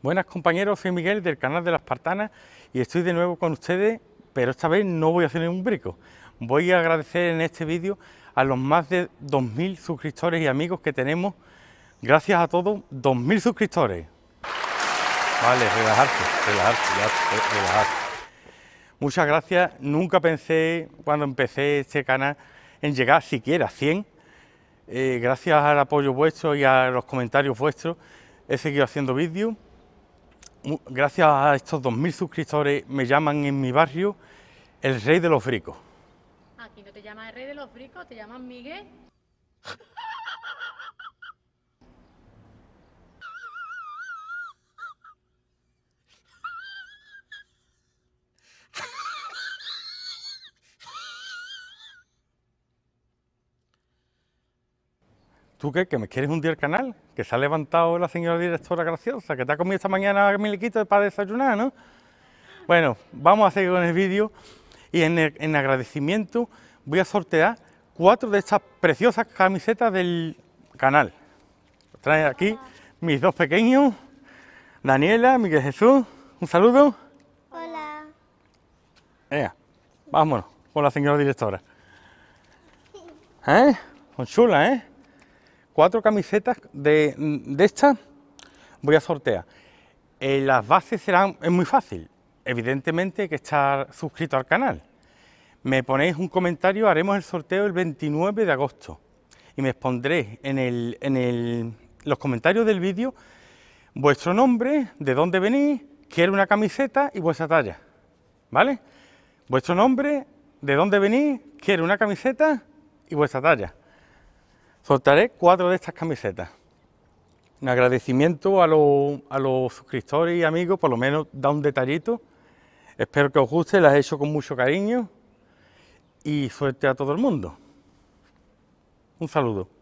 Buenas compañeros, soy Miguel del canal de Las Partanas y estoy de nuevo con ustedes, pero esta vez no voy a hacer ningún brico. Voy a agradecer en este vídeo a los más de 2.000 suscriptores y amigos que tenemos. Gracias a todos, 2.000 suscriptores. Vale, relajarse, relajarse, eh, relajarse. Muchas gracias. Nunca pensé, cuando empecé este canal, en llegar siquiera a 100. Eh, gracias al apoyo vuestro y a los comentarios vuestros, he seguido haciendo vídeos gracias a estos 2.000 suscriptores, me llaman en mi barrio el rey de los fricos. Aquí no te llamas el rey de los fricos, te llaman Miguel. ¿Tú qué? ¿Que me quieres hundir el canal? ¿Que se ha levantado la señora directora graciosa? ¿Que te ha comido esta mañana miliquito para desayunar, no? Bueno, vamos a seguir con el vídeo y en, agradecimiento voy a sortear cuatro de estas preciosas camisetas del canal. Trae aquí mis dos pequeños, Daniela, Miguel Jesús, un saludo. Hola. vámonos con la señora directora. ¿Eh? Con chula, ¿eh? cuatro camisetas de, de estas voy a sortear. Eh, las bases serán, es muy fácil, evidentemente hay que estar suscrito al canal. Me ponéis un comentario, haremos el sorteo el 29 de agosto y me expondré en, el, los comentarios del vídeo vuestro nombre, de dónde venís, quiero una camiseta y vuestra talla, ¿vale? Vuestro nombre, de dónde venís, quiero una camiseta y vuestra talla. Soltaré cuatro de estas camisetas. Un agradecimiento a, a los suscriptores y amigos, por lo menos da un detallito. Espero que os guste, las he hecho con mucho cariño y suerte a todo el mundo. Un saludo.